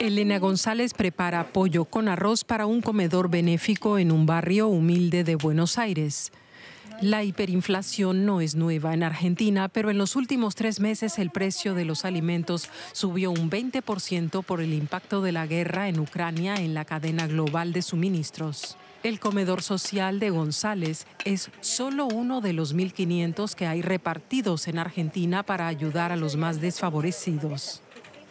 Elena González prepara pollo con arroz para un comedor benéfico en un barrio humilde de Buenos Aires. La hiperinflación no es nueva en Argentina, pero en los últimos tres meses el precio de los alimentos subió un 20% por el impacto de la guerra en Ucrania en la cadena global de suministros. El comedor social de González es solo uno de los 1.500 que hay repartidos en Argentina para ayudar a los más desfavorecidos.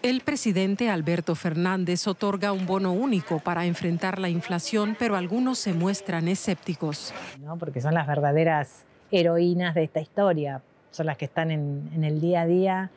El presidente Alberto Fernández otorga un bono único para enfrentar la inflación, pero algunos se muestran escépticos. No, porque son las verdaderas heroínas de esta historia, son las que están en, en el día a día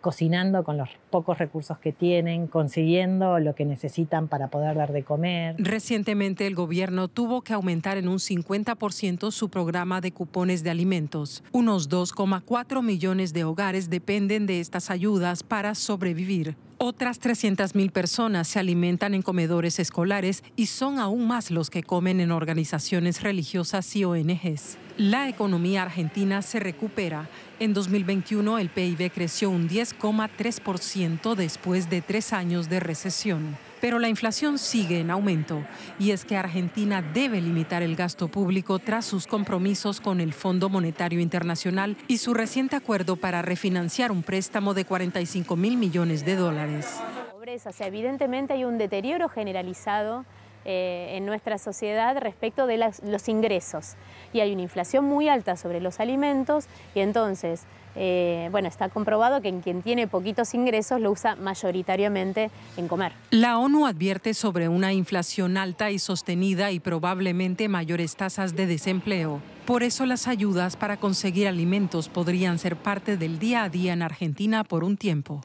cocinando con los pocos recursos que tienen, consiguiendo lo que necesitan para poder dar de comer. Recientemente el gobierno tuvo que aumentar en un 50% su programa de cupones de alimentos. Unos 2,4 millones de hogares dependen de estas ayudas para sobrevivir. Otras 300.000 personas se alimentan en comedores escolares y son aún más los que comen en organizaciones religiosas y ONGs. La economía argentina se recupera. En 2021 el PIB creció un 10,3% después de tres años de recesión. Pero la inflación sigue en aumento y es que Argentina debe limitar el gasto público tras sus compromisos con el Fondo Monetario Internacional y su reciente acuerdo para refinanciar un préstamo de 45 mil millones de dólares. Evidentemente hay un deterioro generalizado eh, en nuestra sociedad respecto de los ingresos. Y hay una inflación muy alta sobre los alimentos y entonces, eh, bueno, está comprobado que quien tiene poquitos ingresos lo usa mayoritariamente en comer. La ONU advierte sobre una inflación alta y sostenida y probablemente mayores tasas de desempleo. Por eso las ayudas para conseguir alimentos podrían ser parte del día a día en Argentina por un tiempo.